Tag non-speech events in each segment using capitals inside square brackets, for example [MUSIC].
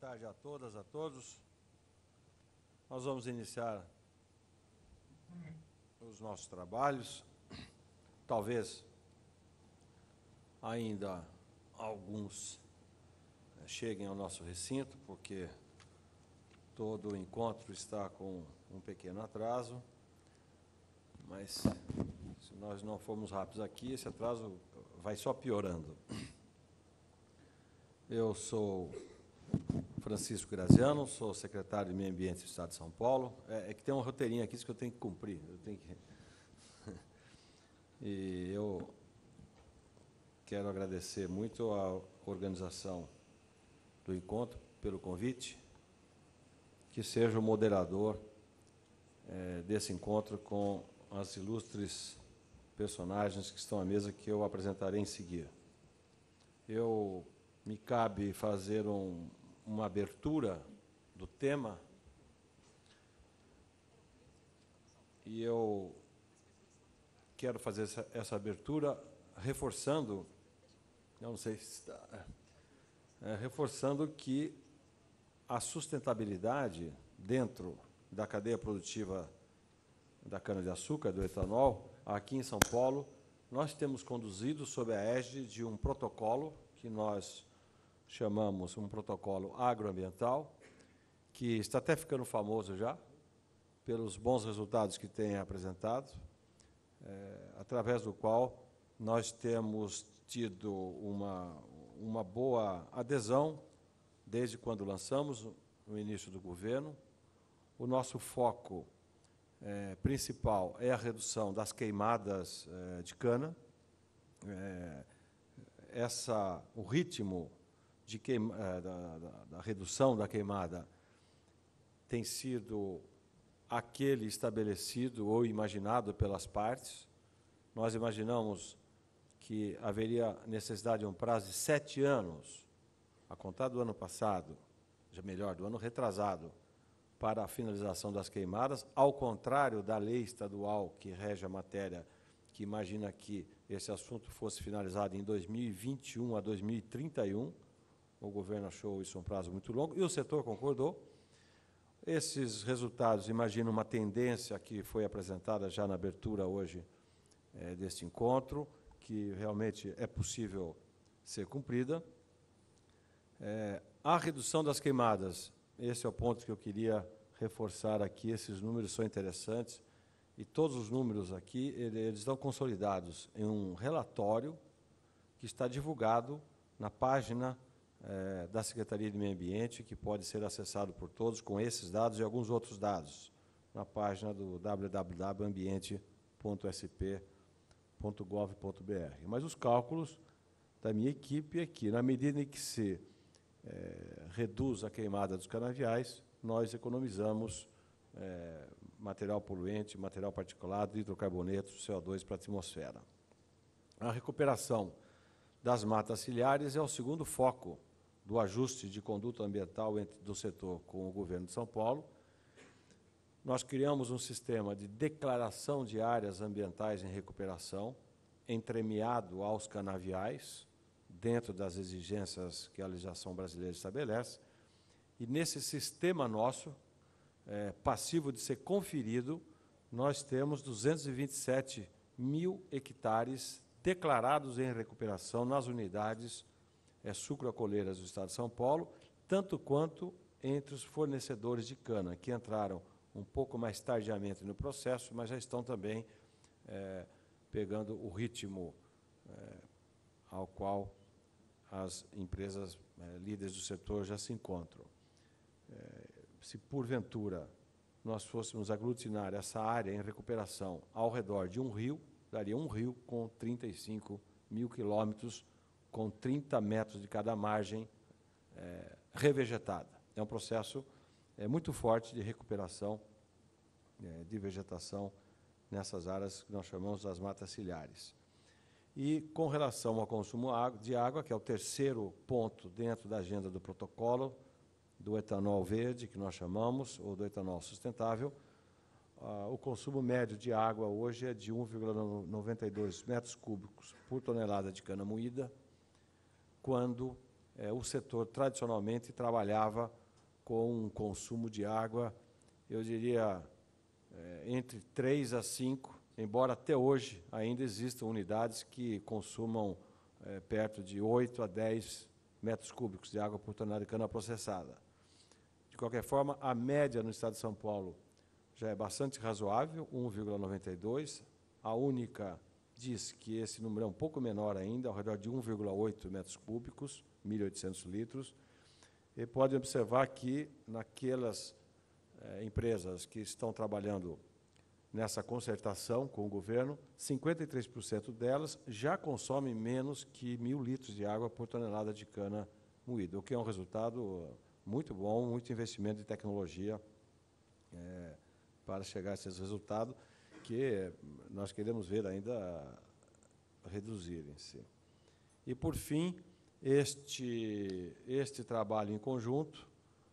Boa tarde a todas, a todos. Nós vamos iniciar os nossos trabalhos. Talvez ainda alguns eh, cheguem ao nosso recinto, porque todo o encontro está com um pequeno atraso, mas se nós não formos rápidos aqui, esse atraso vai só piorando. Eu sou Francisco Graziano, sou secretário de Meio Ambiente do Estado de São Paulo. É, é que tem um roteirinho aqui que eu tenho que cumprir. Eu tenho que... [LAUGHS] e eu quero agradecer muito à organização do encontro pelo convite, que seja o moderador é, desse encontro com as ilustres personagens que estão à mesa, que eu apresentarei em seguida. Eu me cabe fazer um, uma abertura do tema e eu quero fazer essa, essa abertura reforçando, não sei se está, é, é, reforçando que a sustentabilidade dentro da cadeia produtiva da cana-de-açúcar, do etanol, aqui em São Paulo, nós temos conduzido sob a égide de um protocolo que nós chamamos um protocolo agroambiental, que está até ficando famoso já, pelos bons resultados que tem apresentado, é, através do qual nós temos tido uma, uma boa adesão desde quando lançamos no início do governo. O nosso foco é, principal é a redução das queimadas é, de cana. essa, o ritmo de queima, eh, da, da, da redução da queimada tem sido aquele estabelecido ou imaginado pelas partes. Nós imaginamos que haveria necessidade de um prazo de sete anos, a contar do ano passado, já melhor, do ano retrasado, para a finalização das queimadas, ao contrário da lei estadual que rege a matéria, que imagina que esse assunto fosse finalizado em 2021 a 2031 o governo achou isso um prazo muito longo, e o setor concordou. Esses resultados, imagino uma tendência que foi apresentada já na abertura hoje é, deste encontro, que realmente é possível ser cumprida. É, a redução das queimadas, esse é o ponto que eu queria reforçar aqui, esses números são interessantes, e todos os números aqui, eles estão consolidados em um relatório que está divulgado na página é, da Secretaria de Meio Ambiente, que pode ser acessado por todos com esses dados e alguns outros dados na página do www.ambiente.sp.gov.br. Mas os cálculos da minha equipe é que, na medida em que se é, reduz a queimada dos canaviais, nós economizamos é, material poluente, material particulado, hidrocarbonetos, CO2 para a atmosfera. A recuperação das matas ciliares é o segundo foco do ajuste de conduta ambiental entre, do setor com o governo de São Paulo. Nós criamos um sistema de declaração de áreas ambientais em recuperação, entremeado aos canaviais, dentro das exigências que a legislação brasileira estabelece. E nesse sistema nosso, é, passivo de ser conferido, nós temos 227 mil hectares declarados em recuperação nas unidades é, sucroacolheiras do Estado de São Paulo, tanto quanto entre os fornecedores de cana, que entraram um pouco mais tardiamente no processo, mas já estão também é, pegando o ritmo é, ao qual as empresas é, líderes do setor já se encontram. É, se porventura nós fôssemos aglutinar essa área em recuperação ao redor de um rio, daria um rio com 35 mil quilômetros com 30 metros de cada margem é, revegetada. É um processo é, muito forte de recuperação é, de vegetação nessas áreas que nós chamamos das matas ciliares. E com relação ao consumo de água, que é o terceiro ponto dentro da agenda do protocolo, do etanol verde, que nós chamamos, ou do etanol sustentável, o consumo médio de água hoje é de 1,92 metros cúbicos por tonelada de cana moída, quando é, o setor tradicionalmente trabalhava com um consumo de água, eu diria, é, entre 3 a 5, embora até hoje ainda existam unidades que consumam é, perto de 8 a 10 metros cúbicos de água por tonelada de cana processada. De qualquer forma, a média no estado de São Paulo já é bastante razoável, 1,92. A única diz que esse número é um pouco menor ainda, ao redor de 1,8 metros cúbicos, 1.800 litros, e pode observar que naquelas eh, empresas que estão trabalhando nessa concertação com o governo, 53% delas já consomem menos que mil litros de água por tonelada de cana moída, o que é um resultado muito bom, muito investimento de tecnologia eh, para chegar a esses resultados que nós queremos ver ainda reduzirem-se. E, por fim, este, este trabalho em conjunto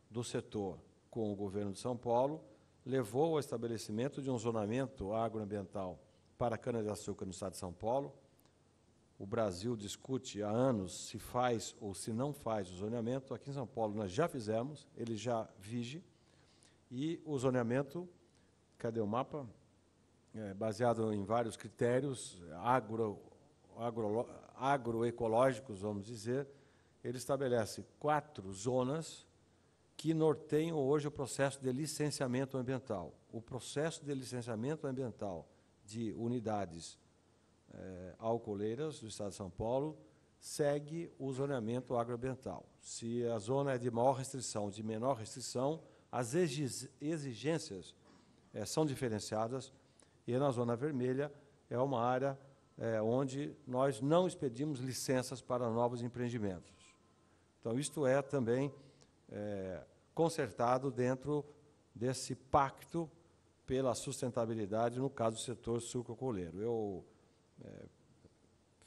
do setor com o governo de São Paulo levou ao estabelecimento de um zonamento agroambiental para a cana-de-açúcar no estado de São Paulo. O Brasil discute há anos se faz ou se não faz o zoneamento. Aqui em São Paulo nós já fizemos, ele já vige. E o zoneamento, cadê o mapa? é, baseado em vários critérios agro, agro, agroecológicos, vamos dizer, ele estabelece quatro zonas que norteiam hoje o processo de licenciamento ambiental. O processo de licenciamento ambiental de unidades é, alcooleiras do Estado de São Paulo segue o zoneamento agroambiental. Se a zona é de maior restrição, de menor restrição, as exigências é, são diferenciadas e na zona vermelha é uma área é, onde nós não expedimos licenças para novos empreendimentos. Então, isto é também é, consertado dentro desse pacto pela sustentabilidade, no caso do setor sucro-coleiro. Eu é,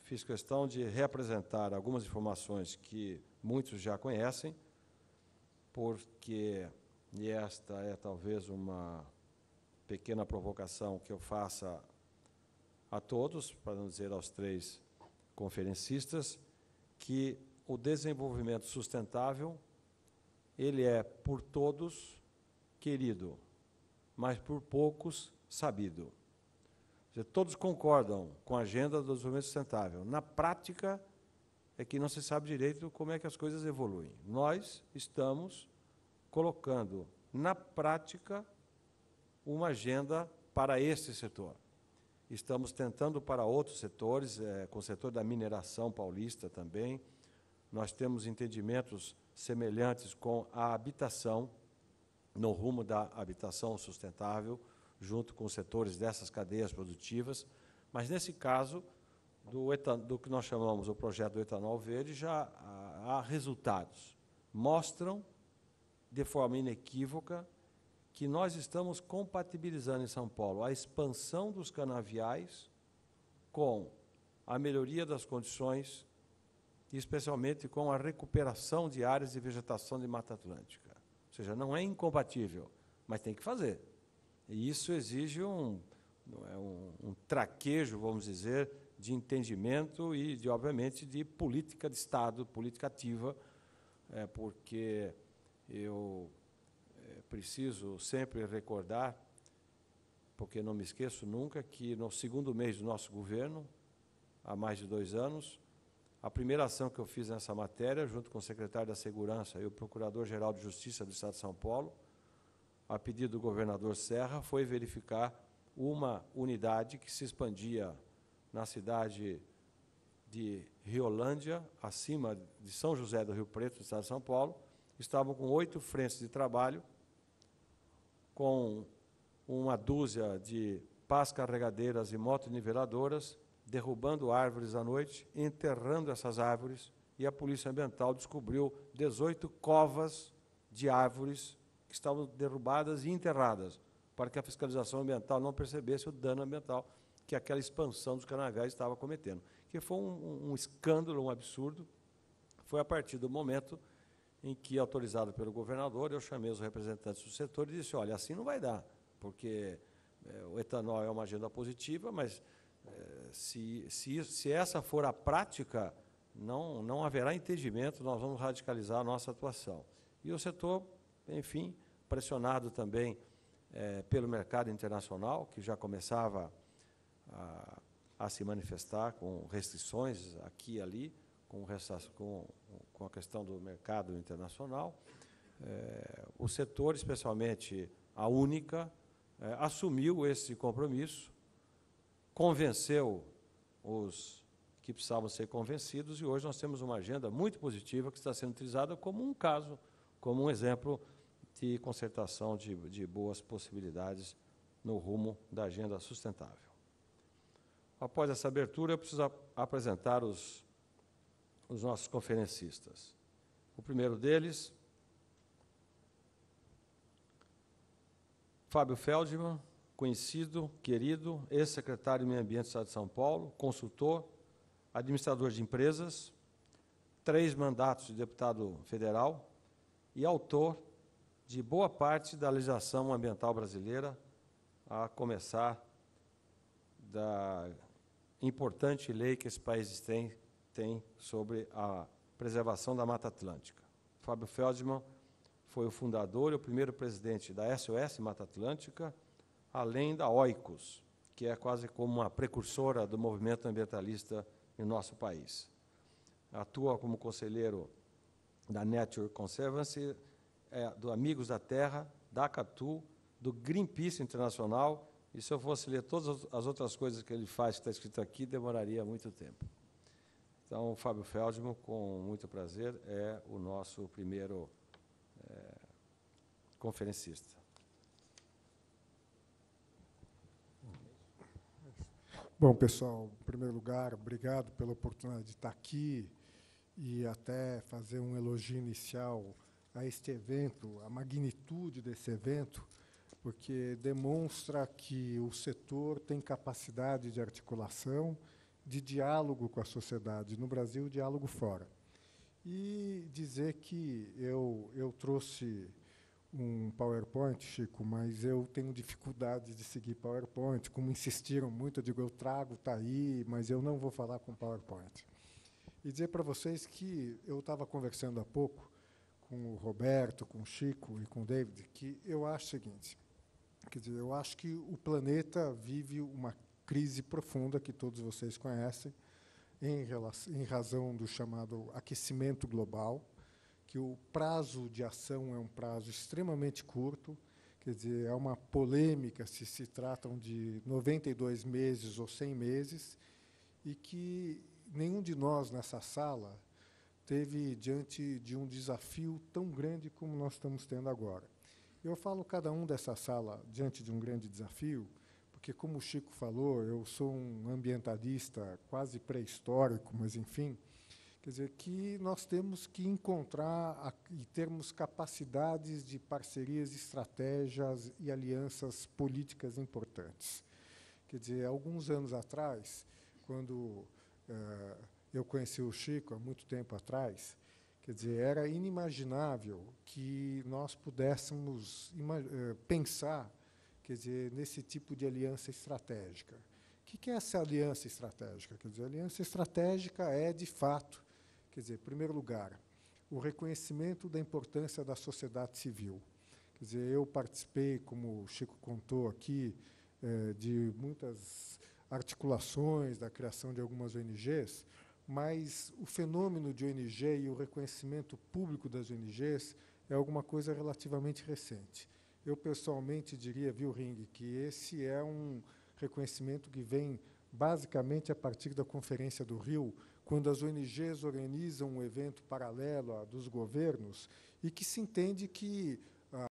fiz questão de representar algumas informações que muitos já conhecem, porque, e esta é talvez uma pequena provocação que eu faça a todos, para não dizer aos três conferencistas, que o desenvolvimento sustentável ele é por todos querido, mas por poucos sabido. Dizer, todos concordam com a agenda do desenvolvimento sustentável. Na prática, é que não se sabe direito como é que as coisas evoluem. Nós estamos colocando na prática uma agenda para este setor. Estamos tentando para outros setores, é, com o setor da mineração paulista também. Nós temos entendimentos semelhantes com a habitação, no rumo da habitação sustentável, junto com os setores dessas cadeias produtivas. Mas, nesse caso, do, do que nós chamamos o projeto do etanol verde, já há resultados. Mostram, de forma inequívoca, que nós estamos compatibilizando em São Paulo a expansão dos canaviais com a melhoria das condições, especialmente com a recuperação de áreas de vegetação de Mata Atlântica. Ou seja, não é incompatível, mas tem que fazer. E isso exige um, é, um, um traquejo, vamos dizer, de entendimento e, de, obviamente, de política de Estado, política ativa, é, porque eu preciso sempre recordar, porque não me esqueço nunca, que no segundo mês do nosso governo, há mais de dois anos, a primeira ação que eu fiz nessa matéria, junto com o secretário da Segurança e o Procurador-Geral de Justiça do Estado de São Paulo, a pedido do governador Serra, foi verificar uma unidade que se expandia na cidade de Riolândia, acima de São José do Rio Preto, do Estado de São Paulo, estavam com oito frentes de trabalho com uma dúzia de pás carregadeiras e motoniveladoras, derrubando árvores à noite, enterrando essas árvores, e a Polícia Ambiental descobriu 18 covas de árvores que estavam derrubadas e enterradas, para que a fiscalização ambiental não percebesse o dano ambiental que aquela expansão dos canaviais estava cometendo. Que foi um, um escândalo, um absurdo. Foi a partir do momento em que, autorizado pelo governador, eu chamei os representantes do setor e disse, olha, assim não vai dar, porque é, o etanol é uma agenda positiva, mas é, se, se, se essa for a prática, não, não haverá entendimento, nós vamos radicalizar a nossa atuação. E o setor, enfim, pressionado também é, pelo mercado internacional, que já começava a, a se manifestar com restrições aqui e ali, com, com, com a questão do mercado internacional, é, o setor, especialmente a Única, é, assumiu esse compromisso, convenceu os que precisavam ser convencidos, e hoje nós temos uma agenda muito positiva que está sendo utilizada como um caso, como um exemplo de concertação de, de boas possibilidades no rumo da agenda sustentável. Após essa abertura, eu preciso apresentar os os nossos conferencistas. O primeiro deles, Fábio Feldman, conhecido, querido, ex-secretário de Meio Ambiente do Estado de São Paulo, consultor, administrador de empresas, três mandatos de deputado federal e autor de boa parte da legislação ambiental brasileira, a começar da importante lei que esse país tem tem sobre a preservação da Mata Atlântica. Fábio Feldman foi o fundador e o primeiro presidente da SOS Mata Atlântica, além da OICUS, que é quase como uma precursora do movimento ambientalista no nosso país. Atua como conselheiro da Nature Conservancy, é, do Amigos da Terra, da Catu, do Greenpeace Internacional, e se eu fosse ler todas as outras coisas que ele faz, que está escrito aqui, demoraria muito tempo. Então, Fábio Feldman, com muito prazer, é o nosso primeiro é, conferencista. Bom, pessoal, em primeiro lugar, obrigado pela oportunidade de estar aqui e até fazer um elogio inicial a este evento, a magnitude desse evento, porque demonstra que o setor tem capacidade de articulação, de diálogo com a sociedade no Brasil, diálogo fora. E dizer que eu, eu trouxe um PowerPoint, Chico, mas eu tenho dificuldade de seguir PowerPoint. Como insistiram muito, eu digo, eu trago, está aí, mas eu não vou falar com PowerPoint. E dizer para vocês que eu estava conversando há pouco com o Roberto, com o Chico e com o David, que eu acho o seguinte, quer dizer, eu acho que o planeta vive uma crise profunda que todos vocês conhecem, em, relação, em razão do chamado aquecimento global, que o prazo de ação é um prazo extremamente curto, quer dizer, é uma polêmica se se tratam de 92 meses ou 100 meses, e que nenhum de nós nessa sala teve diante de um desafio tão grande como nós estamos tendo agora. Eu falo cada um dessa sala diante de um grande desafio, porque, como o Chico falou, eu sou um ambientalista quase pré-histórico, mas enfim, quer dizer, que nós temos que encontrar e termos capacidades de parcerias, estratégias e alianças políticas importantes. Quer dizer, alguns anos atrás, quando eh, eu conheci o Chico, há muito tempo atrás, Quer dizer, era inimaginável que nós pudéssemos eh, pensar quer dizer, nesse tipo de aliança estratégica. O que é essa aliança estratégica? Quer dizer, a aliança estratégica é, de fato, quer dizer, em primeiro lugar, o reconhecimento da importância da sociedade civil. Quer dizer, eu participei, como o Chico contou aqui, eh, de muitas articulações da criação de algumas ONGs, mas o fenômeno de ONG e o reconhecimento público das ONGs é alguma coisa relativamente recente eu pessoalmente diria, viu, Ring, que esse é um reconhecimento que vem basicamente a partir da Conferência do Rio, quando as ONGs organizam um evento paralelo a dos governos e que se entende que